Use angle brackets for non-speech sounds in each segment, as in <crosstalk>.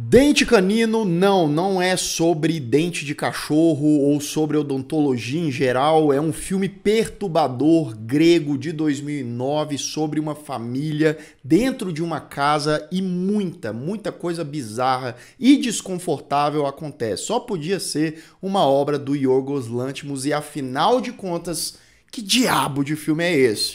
Dente canino, não, não é sobre dente de cachorro ou sobre odontologia em geral. É um filme perturbador grego de 2009 sobre uma família dentro de uma casa e muita, muita coisa bizarra e desconfortável acontece. Só podia ser uma obra do Yorgos Lanthimos e afinal de contas, que diabo de filme é esse?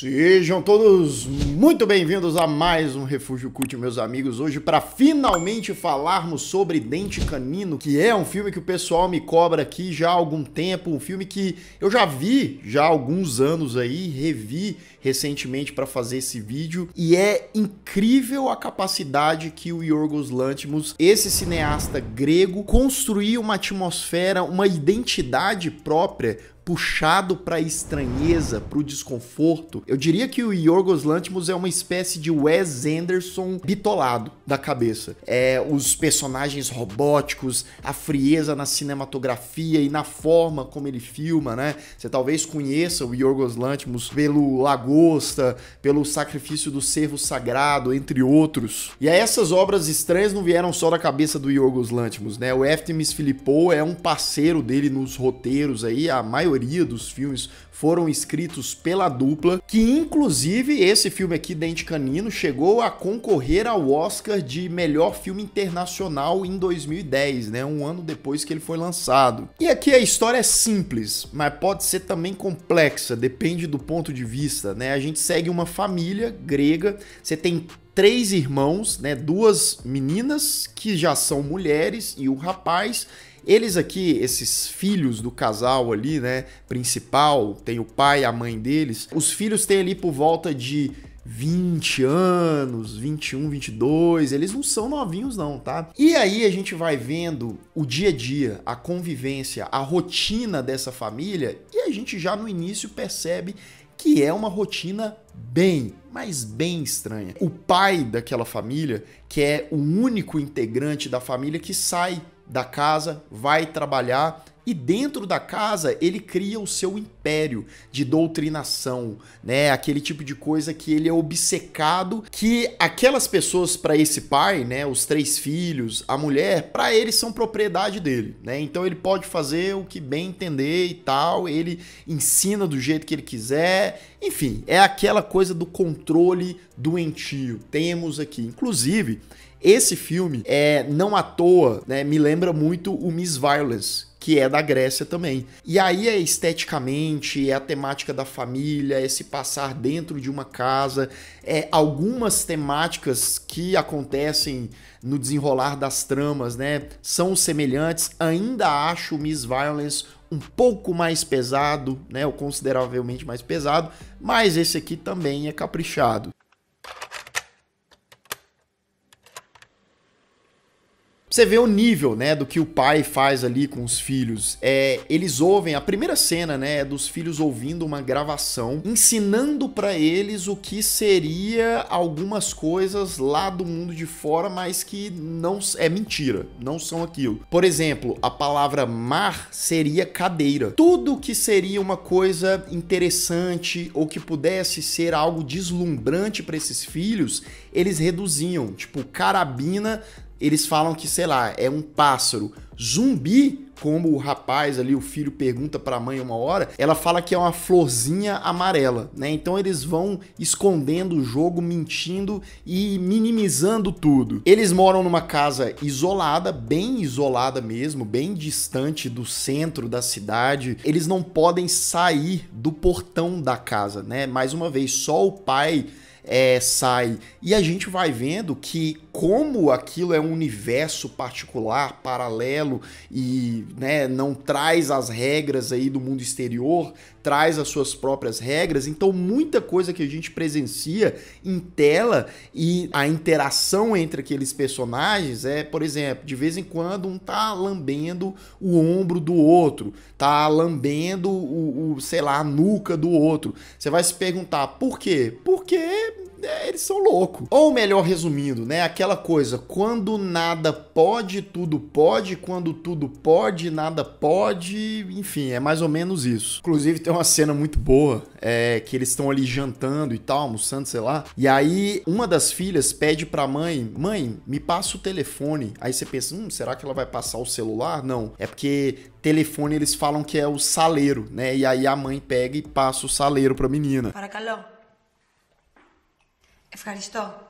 Sejam todos muito bem-vindos a mais um Refúgio Cult, meus amigos. Hoje, para finalmente falarmos sobre Dente Canino, que é um filme que o pessoal me cobra aqui já há algum tempo, um filme que eu já vi já há alguns anos aí, revi recentemente para fazer esse vídeo, e é incrível a capacidade que o Yorgos Lanthimos, esse cineasta grego, construiu uma atmosfera, uma identidade própria puxado para a estranheza, para o desconforto. Eu diria que o Yorgos Lanthimos é uma espécie de Wes Anderson bitolado da cabeça. É, os personagens robóticos, a frieza na cinematografia e na forma como ele filma, né? Você talvez conheça o Yorgos Lanthimos pelo Lagosta, pelo Sacrifício do Servo Sagrado, entre outros. E essas obras estranhas não vieram só da cabeça do Yorgos Lanthimos, né? O Eftimis Filippo é um parceiro dele nos roteiros aí, a maioria dos filmes foram escritos pela dupla, que inclusive esse filme aqui, Dente Canino, chegou a concorrer ao Oscar de melhor filme internacional em 2010, né? Um ano depois que ele foi lançado. E aqui a história é simples, mas pode ser também complexa, depende do ponto de vista, né? A gente segue uma família grega, você tem três irmãos, né? Duas meninas que já são mulheres e o rapaz eles aqui, esses filhos do casal ali, né, principal, tem o pai e a mãe deles. Os filhos têm ali por volta de 20 anos, 21, 22, eles não são novinhos não, tá? E aí a gente vai vendo o dia a dia, a convivência, a rotina dessa família e a gente já no início percebe que é uma rotina bem, mas bem estranha. O pai daquela família, que é o único integrante da família que sai da casa, vai trabalhar e dentro da casa ele cria o seu império de doutrinação, né? Aquele tipo de coisa que ele é obcecado, que aquelas pessoas para esse pai, né, os três filhos, a mulher, para ele são propriedade dele, né? Então ele pode fazer o que bem entender e tal, ele ensina do jeito que ele quiser. Enfim, é aquela coisa do controle doentio. Temos aqui, inclusive, esse filme é não à toa, né? Me lembra muito o Miss Violence, que é da Grécia também. E aí é esteticamente, é a temática da família, é se passar dentro de uma casa, é algumas temáticas que acontecem no desenrolar das tramas, né? São semelhantes. Ainda acho Miss Violence um pouco mais pesado, né? Ou consideravelmente mais pesado, mas esse aqui também é caprichado. Você vê o nível, né, do que o pai faz ali com os filhos. É, eles ouvem a primeira cena, né, é dos filhos ouvindo uma gravação, ensinando para eles o que seria algumas coisas lá do mundo de fora, mas que não é mentira, não são aquilo. Por exemplo, a palavra mar seria cadeira. Tudo que seria uma coisa interessante ou que pudesse ser algo deslumbrante para esses filhos, eles reduziam, tipo carabina eles falam que, sei lá, é um pássaro. Zumbi, como o rapaz ali, o filho pergunta para a mãe uma hora, ela fala que é uma florzinha amarela, né? Então eles vão escondendo o jogo, mentindo e minimizando tudo. Eles moram numa casa isolada, bem isolada mesmo, bem distante do centro da cidade. Eles não podem sair do portão da casa, né? Mais uma vez, só o pai é, sai. E a gente vai vendo que, como aquilo é um universo particular, paralelo e né, não traz as regras aí do mundo exterior, traz as suas próprias regras, então muita coisa que a gente presencia em tela e a interação entre aqueles personagens é, por exemplo, de vez em quando um tá lambendo o ombro do outro, tá lambendo o, o sei lá, a nuca do outro. Você vai se perguntar por quê? Porque é, eles são loucos. Ou melhor, resumindo, né? Aquela coisa, quando nada pode, tudo pode, quando tudo pode, nada pode, enfim, é mais ou menos isso. Inclusive, tem uma cena muito boa, é, que eles estão ali jantando e tal, almoçando, sei lá. E aí, uma das filhas pede pra mãe: Mãe, me passa o telefone. Aí você pensa: Hum, será que ela vai passar o celular? Não. É porque telefone eles falam que é o saleiro, né? E aí a mãe pega e passa o saleiro pra menina. Para calão. Ευχαριστώ.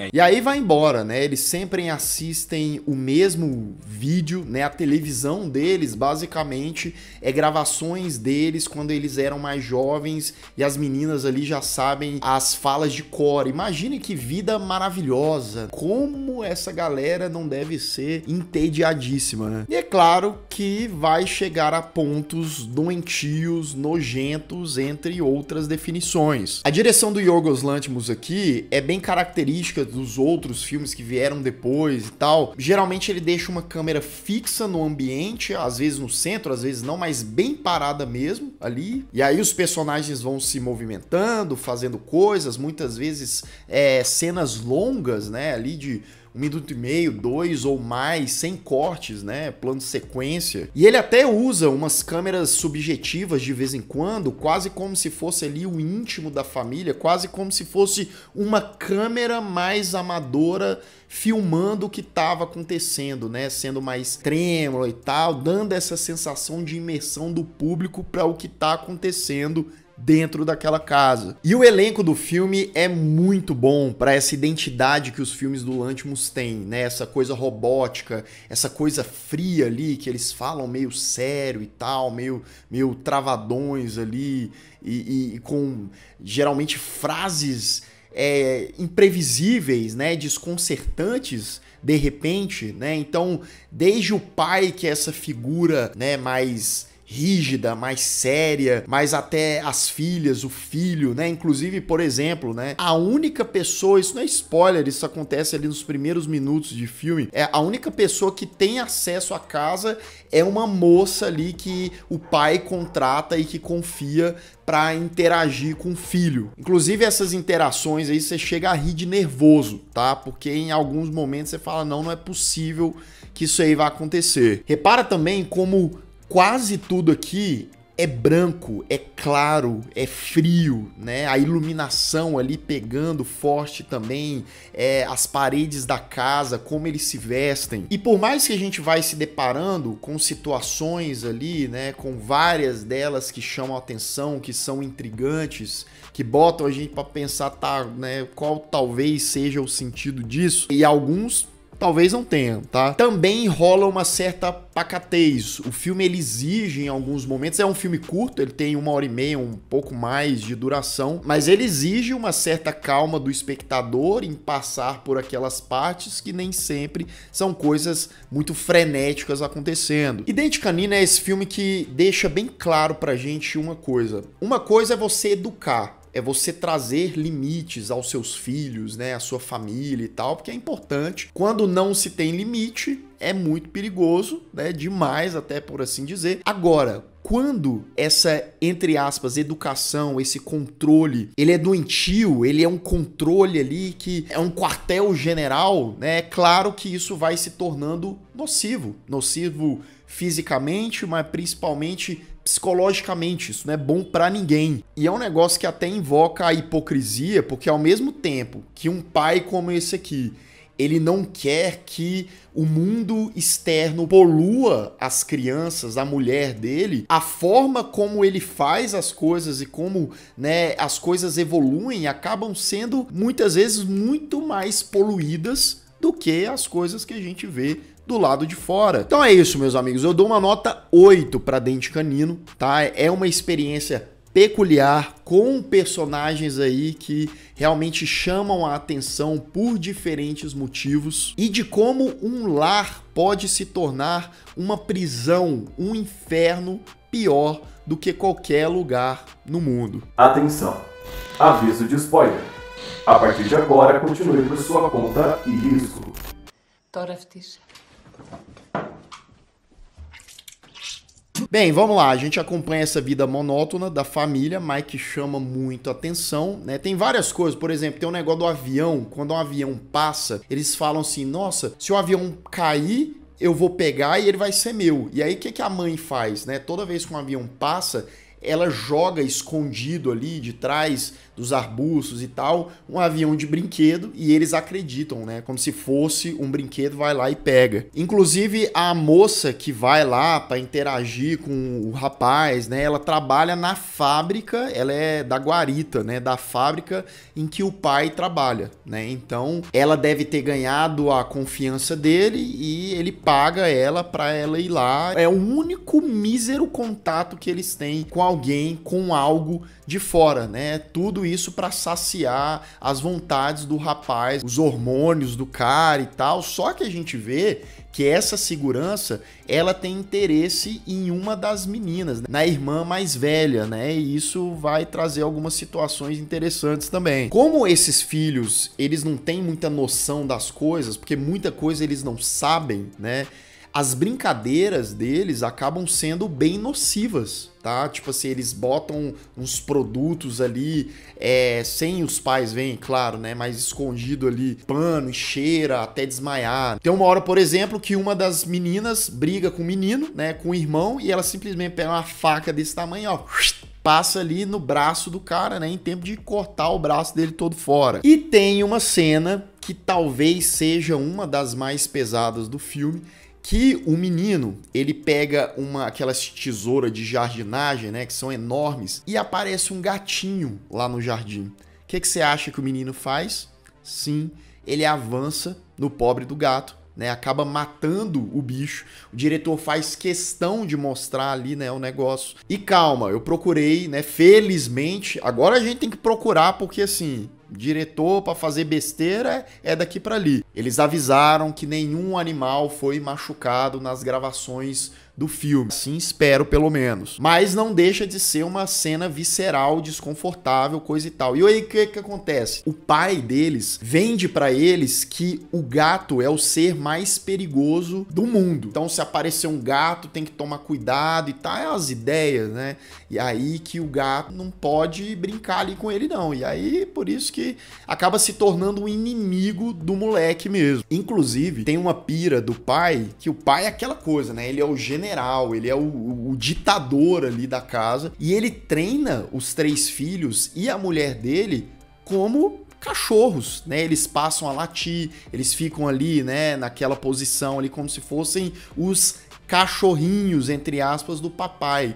É, e aí vai embora, né? Eles sempre assistem o mesmo vídeo, né? A televisão deles, basicamente, é gravações deles quando eles eram mais jovens e as meninas ali já sabem as falas de cor. Imagine que vida maravilhosa. Como essa galera não deve ser entediadíssima, né? E é claro que vai chegar a pontos doentios, nojentos, entre outras definições. A direção do Yorgos Lanthimos aqui é bem característica dos outros filmes que vieram depois e tal, geralmente ele deixa uma câmera fixa no ambiente, às vezes no centro, às vezes não, mas bem parada mesmo ali. E aí os personagens vão se movimentando, fazendo coisas, muitas vezes é, cenas longas, né, ali de um minuto e meio, dois ou mais, sem cortes, né? Plano de sequência. E ele até usa umas câmeras subjetivas de vez em quando, quase como se fosse ali o íntimo da família, quase como se fosse uma câmera mais amadora filmando o que estava acontecendo, né? Sendo mais trêmula e tal, dando essa sensação de imersão do público para o que está acontecendo dentro daquela casa. E o elenco do filme é muito bom para essa identidade que os filmes do Lantimos têm, né? Essa coisa robótica, essa coisa fria ali que eles falam meio sério e tal, meio meio travadões ali e, e, e com geralmente frases é, imprevisíveis, né, desconcertantes de repente, né? Então, desde o pai que é essa figura, né, mais rígida, mais séria, mas até as filhas, o filho, né? Inclusive, por exemplo, né? A única pessoa, isso não é spoiler, isso acontece ali nos primeiros minutos de filme, é a única pessoa que tem acesso à casa é uma moça ali que o pai contrata e que confia para interagir com o filho. Inclusive essas interações aí você chega a rir de nervoso, tá? Porque em alguns momentos você fala não, não é possível que isso aí vai acontecer. Repara também como quase tudo aqui é branco, é claro, é frio, né? A iluminação ali pegando forte também, é, as paredes da casa, como eles se vestem. E por mais que a gente vai se deparando com situações ali, né? Com várias delas que chamam atenção, que são intrigantes, que botam a gente para pensar, tá, né? Qual talvez seja o sentido disso? E alguns Talvez não tenha, tá? Também rola uma certa pacatez. O filme ele exige em alguns momentos, é um filme curto, ele tem uma hora e meia, um pouco mais de duração, mas ele exige uma certa calma do espectador em passar por aquelas partes que nem sempre são coisas muito frenéticas acontecendo. Idente Canina é esse filme que deixa bem claro pra gente uma coisa. Uma coisa é você educar, é você trazer limites aos seus filhos, né, à sua família e tal, porque é importante. Quando não se tem limite, é muito perigoso, né, demais até por assim dizer. Agora, quando essa, entre aspas, educação, esse controle, ele é doentio, ele é um controle ali que é um quartel general, né? É claro que isso vai se tornando nocivo. Nocivo fisicamente, mas principalmente psicologicamente, isso não é bom para ninguém. E é um negócio que até invoca a hipocrisia, porque ao mesmo tempo que um pai como esse aqui, ele não quer que o mundo externo polua as crianças, a mulher dele, a forma como ele faz as coisas e como né, as coisas evoluem acabam sendo muitas vezes muito mais poluídas do que as coisas que a gente vê do lado de fora. Então é isso, meus amigos. Eu dou uma nota 8 para Dente Canino, tá? É uma experiência peculiar com personagens aí que realmente chamam a atenção por diferentes motivos e de como um lar pode se tornar uma prisão, um inferno pior do que qualquer lugar no mundo. Atenção. Aviso de spoiler. A partir de agora, continue por sua conta e risco. Bem, vamos lá. A gente acompanha essa vida monótona da família. Mike chama muito atenção, né? Tem várias coisas. Por exemplo, tem um negócio do avião. Quando um avião passa, eles falam assim: Nossa, se o avião cair, eu vou pegar e ele vai ser meu. E aí o que, que a mãe faz, né? Toda vez que um avião passa, ela joga escondido ali de trás dos arbustos e tal, um avião de brinquedo e eles acreditam, né? Como se fosse um brinquedo, vai lá e pega. Inclusive a moça que vai lá para interagir com o rapaz, né? Ela trabalha na fábrica, ela é da guarita, né, da fábrica em que o pai trabalha, né? Então, ela deve ter ganhado a confiança dele e ele paga ela para ela ir lá. É o único mísero contato que eles têm com a alguém, com algo de fora, né? Tudo isso para saciar as vontades do rapaz, os hormônios do cara e tal. Só que a gente vê que essa segurança ela tem interesse em uma das meninas, né? na irmã mais velha, né? E isso vai trazer algumas situações interessantes também. Como esses filhos eles não têm muita noção das coisas, porque muita coisa eles não sabem, né? as brincadeiras deles acabam sendo bem nocivas, tá? Tipo assim, eles botam uns produtos ali, é, sem os pais verem, claro, né? Mas escondido ali, pano cheira até desmaiar. Tem uma hora, por exemplo, que uma das meninas briga com o menino, né? Com o irmão, e ela simplesmente pega uma faca desse tamanho, ó passa ali no braço do cara, né, em tempo de cortar o braço dele todo fora. E tem uma cena que talvez seja uma das mais pesadas do filme, que o menino ele pega uma aquelas tesouras de jardinagem, né, que são enormes, e aparece um gatinho lá no jardim. O que, que você acha que o menino faz? Sim, ele avança no pobre do gato, né, acaba matando o bicho. O diretor faz questão de mostrar ali, né, o negócio. E calma, eu procurei, né, felizmente. Agora a gente tem que procurar porque assim, diretor para fazer besteira é daqui para ali. Eles avisaram que nenhum animal foi machucado nas gravações do filme. Assim espero, pelo menos. Mas não deixa de ser uma cena visceral, desconfortável, coisa e tal. E aí o que, que acontece? O pai deles vende para eles que o gato é o ser mais perigoso do mundo. Então, se aparecer um gato, tem que tomar cuidado e tal. É as ideias, né? E aí que o gato não pode brincar ali com ele, não. E aí, por isso que acaba se tornando um inimigo do moleque mesmo. Inclusive, tem uma pira do pai, que o pai é aquela coisa, né? Ele é o general general, ele é o, o, o ditador ali da casa. E ele treina os três filhos e a mulher dele como cachorros, né? Eles passam a latir, eles ficam ali, né, naquela posição ali como se fossem os cachorrinhos entre aspas do papai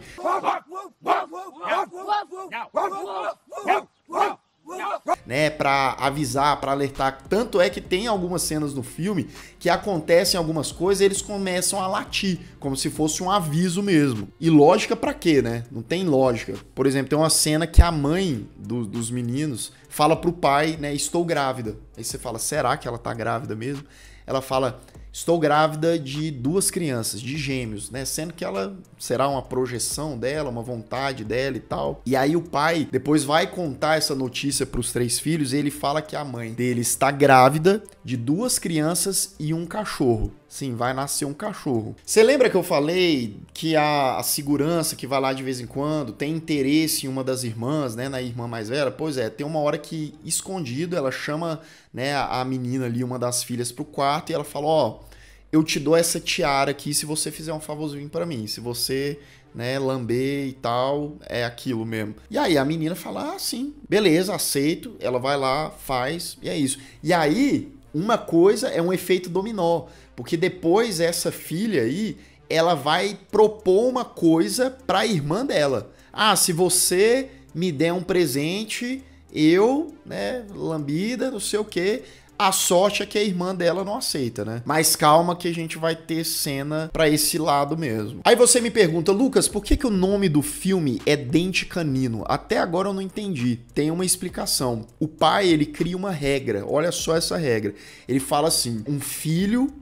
né, para avisar, para alertar. Tanto é que tem algumas cenas no filme que acontecem algumas coisas, e eles começam a latir, como se fosse um aviso mesmo. E lógica para quê, né? Não tem lógica. Por exemplo, tem uma cena que a mãe do, dos meninos fala pro pai, né, estou grávida. Aí você fala, será que ela tá grávida mesmo? Ela fala, Estou grávida de duas crianças, de gêmeos, né? Sendo que ela será uma projeção dela, uma vontade dela e tal. E aí o pai depois vai contar essa notícia para os três filhos e ele fala que a mãe dele está grávida de duas crianças e um cachorro. Sim, vai nascer um cachorro. Você lembra que eu falei que a, a, segurança que vai lá de vez em quando tem interesse em uma das irmãs, né? Na irmã mais velha? Pois é, tem uma hora que, escondido, ela chama né, a menina ali, uma das filhas, pro quarto e ela fala: Ó, oh, eu te dou essa tiara aqui se você fizer um favorzinho para mim. Se você né, lamber e tal, é aquilo mesmo. E aí a menina fala: ah, sim, beleza, aceito. Ela vai lá, faz, e é isso. E aí, uma coisa é um efeito dominó. Porque depois essa filha aí, ela vai propor uma coisa para a irmã dela. Ah, se você me der um presente, eu, né, lambida, não sei o quê. A sorte é que a irmã dela não aceita, né? Mas calma que a gente vai ter cena para esse lado mesmo. Aí você me pergunta, Lucas, por que, que o nome do filme é Dente Canino? Até agora eu não entendi. Tem uma explicação. O pai, ele cria uma regra. Olha só essa regra. Ele fala assim: um filho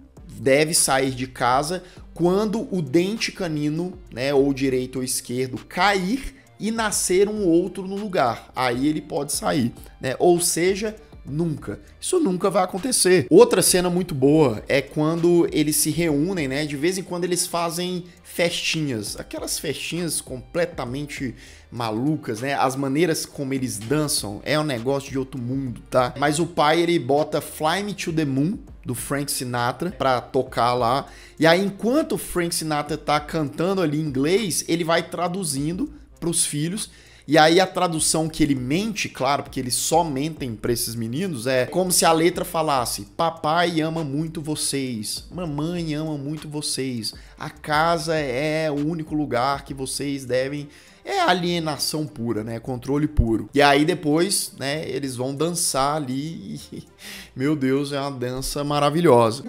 deve sair de casa quando o dente canino, né, ou direito ou esquerdo, cair e nascer um outro no lugar. Aí ele pode sair, né? Ou seja, nunca. Isso nunca vai acontecer. Outra cena muito boa é quando eles se reúnem, né? De vez em quando eles fazem festinhas, aquelas festinhas completamente malucas, né? As maneiras como eles dançam é um negócio de outro mundo, tá? Mas o pai ele bota Fly Me to the Moon do Frank Sinatra para tocar lá. E aí, enquanto o Frank Sinatra tá cantando ali em inglês, ele vai traduzindo para os filhos. E aí a tradução que ele mente, claro, porque eles só mentem para esses meninos, é como se a letra falasse: "Papai ama muito vocês, mamãe ama muito vocês. A casa é o único lugar que vocês devem é alienação pura, né? Controle puro. E aí depois, né, eles vão dançar ali. <laughs> meu Deus, é uma dança maravilhosa.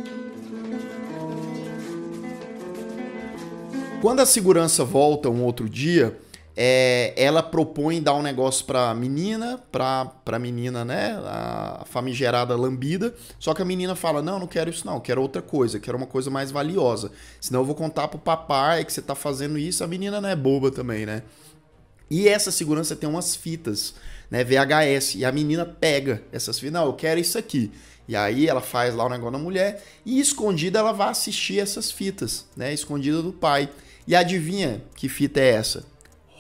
Quando a segurança volta um outro dia, é, ela propõe dar um negócio pra menina, pra, pra menina, né? A famigerada lambida. Só que a menina fala: Não, não quero isso, não, quero outra coisa, quero uma coisa mais valiosa. Senão eu vou contar pro papai que você tá fazendo isso. A menina não né, é boba também, né? E essa segurança tem umas fitas, né? VHS. E a menina pega essas fitas. Não, eu quero isso aqui. E aí ela faz lá o negócio da mulher. E escondida ela vai assistir essas fitas, né? Escondida do pai. E adivinha que fita é essa?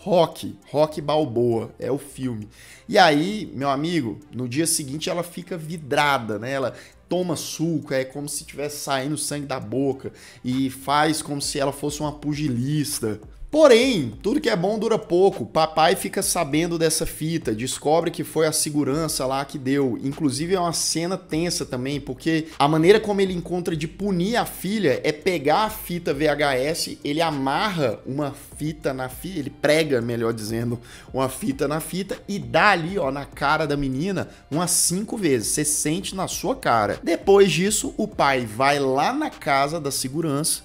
Rock, Rock Balboa, é o filme. E aí, meu amigo, no dia seguinte ela fica vidrada, né? Ela toma suco, é como se tivesse saindo sangue da boca e faz como se ela fosse uma pugilista. Porém, tudo que é bom dura pouco. Papai fica sabendo dessa fita, descobre que foi a segurança lá que deu. Inclusive é uma cena tensa também, porque a maneira como ele encontra de punir a filha é pegar a fita VHS, ele amarra uma fita na fita, ele prega, melhor dizendo, uma fita na fita e dá ali, ó, na cara da menina umas cinco vezes. Você sente na sua cara. Depois disso, o pai vai lá na casa da segurança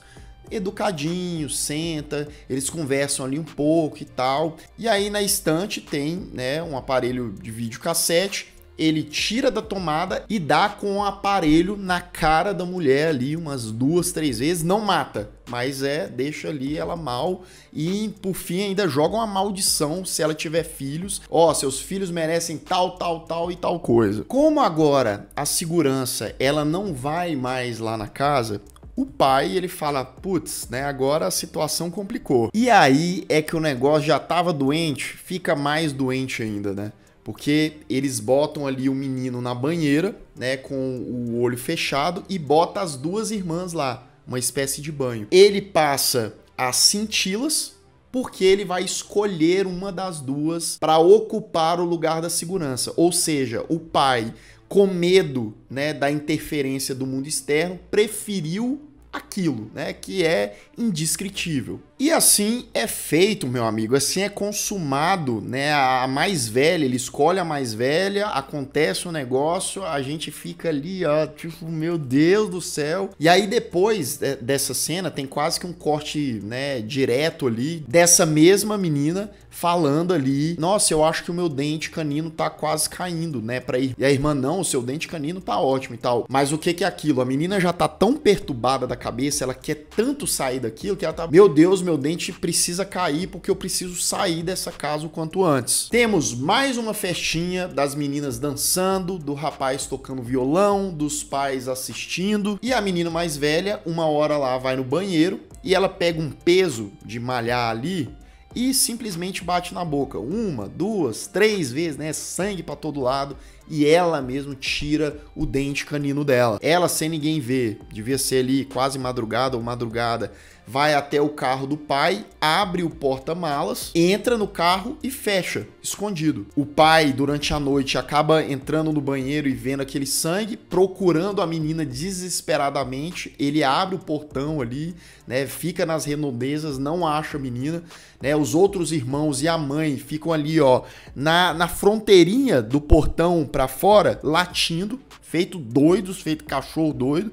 educadinho, senta, eles conversam ali um pouco e tal. E aí na estante tem, né, um aparelho de videocassete ele tira da tomada e dá com o aparelho na cara da mulher ali umas duas, três vezes, não mata, mas é, deixa ali ela mal e por fim ainda joga uma maldição se ela tiver filhos, ó, oh, seus filhos merecem tal, tal, tal e tal coisa. Como agora a segurança, ela não vai mais lá na casa, o pai ele fala, putz, né, agora a situação complicou. E aí é que o negócio já tava doente, fica mais doente ainda, né? Porque eles botam ali o menino na banheira, né, com o olho fechado e bota as duas irmãs lá, uma espécie de banho. Ele passa as cintilas, porque ele vai escolher uma das duas para ocupar o lugar da segurança. Ou seja, o pai, com medo né, da interferência do mundo externo, preferiu aquilo, né? Que é indescritível. E assim é feito, meu amigo, assim é consumado, né? A mais velha, ele escolhe a mais velha, acontece o um negócio, a gente fica ali, ó, tipo, meu Deus do céu. E aí depois dessa cena tem quase que um corte, né, direto ali dessa mesma menina falando ali: "Nossa, eu acho que o meu dente canino tá quase caindo, né, para ir". E a irmã: "Não, o seu dente canino tá ótimo e tal". Mas o que que é aquilo? A menina já tá tão perturbada da cabeça, ela quer tanto sair daquilo que ela tá: "Meu Deus, meu dente precisa cair porque eu preciso sair dessa casa o quanto antes. Temos mais uma festinha das meninas dançando, do rapaz tocando violão, dos pais assistindo e a menina mais velha, uma hora lá, vai no banheiro e ela pega um peso de malhar ali e simplesmente bate na boca. Uma, duas, três vezes, né? Sangue para todo lado. E ela mesmo tira o dente canino dela. Ela sem ninguém ver. Devia ser ali quase madrugada ou madrugada vai até o carro do pai, abre o porta-malas, entra no carro e fecha, escondido. O pai, durante a noite, acaba entrando no banheiro e vendo aquele sangue, procurando a menina desesperadamente. Ele abre o portão ali, né? Fica nas redondezas, não acha a menina, né? Os outros irmãos e a mãe ficam ali, ó, na, na fronteirinha do portão para fora, latindo, feito doidos, feito cachorro doido.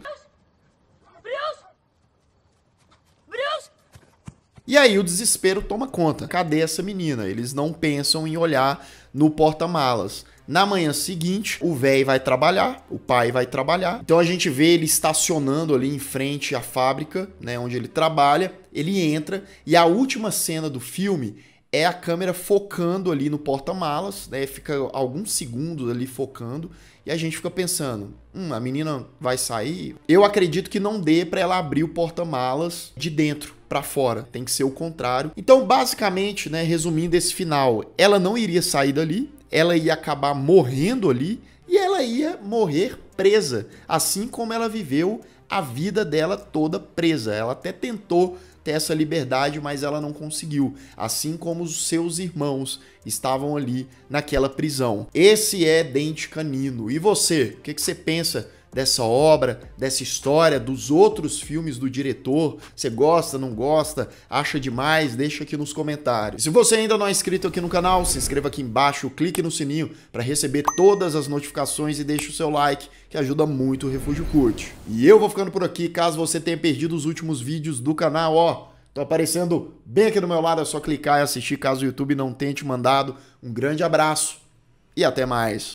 E aí o desespero toma conta. Cadê essa menina? Eles não pensam em olhar no porta-malas. Na manhã seguinte, o velho vai trabalhar, o pai vai trabalhar. Então a gente vê ele estacionando ali em frente à fábrica, né, onde ele trabalha. Ele entra e a última cena do filme é a câmera focando ali no porta-malas, né? Fica alguns segundos ali focando e a gente fica pensando, hum, a menina vai sair? Eu acredito que não dê para ela abrir o porta-malas de dentro para fora, tem que ser o contrário. Então, basicamente, né, resumindo esse final, ela não iria sair dali, ela ia acabar morrendo ali e ela ia morrer presa, assim como ela viveu a vida dela toda presa. Ela até tentou ter essa liberdade, mas ela não conseguiu, assim como os seus irmãos estavam ali naquela prisão. Esse é Dente Canino. E você, o que, que você pensa dessa obra, dessa história, dos outros filmes do diretor. Você gosta, não gosta, acha demais? Deixa aqui nos comentários. Se você ainda não é inscrito aqui no canal, se inscreva aqui embaixo, clique no sininho para receber todas as notificações e deixe o seu like, que ajuda muito o Refúgio Curte. E eu vou ficando por aqui, caso você tenha perdido os últimos vídeos do canal, ó. Tô aparecendo bem aqui do meu lado, é só clicar e assistir caso o YouTube não tenha te mandado. Um grande abraço e até mais.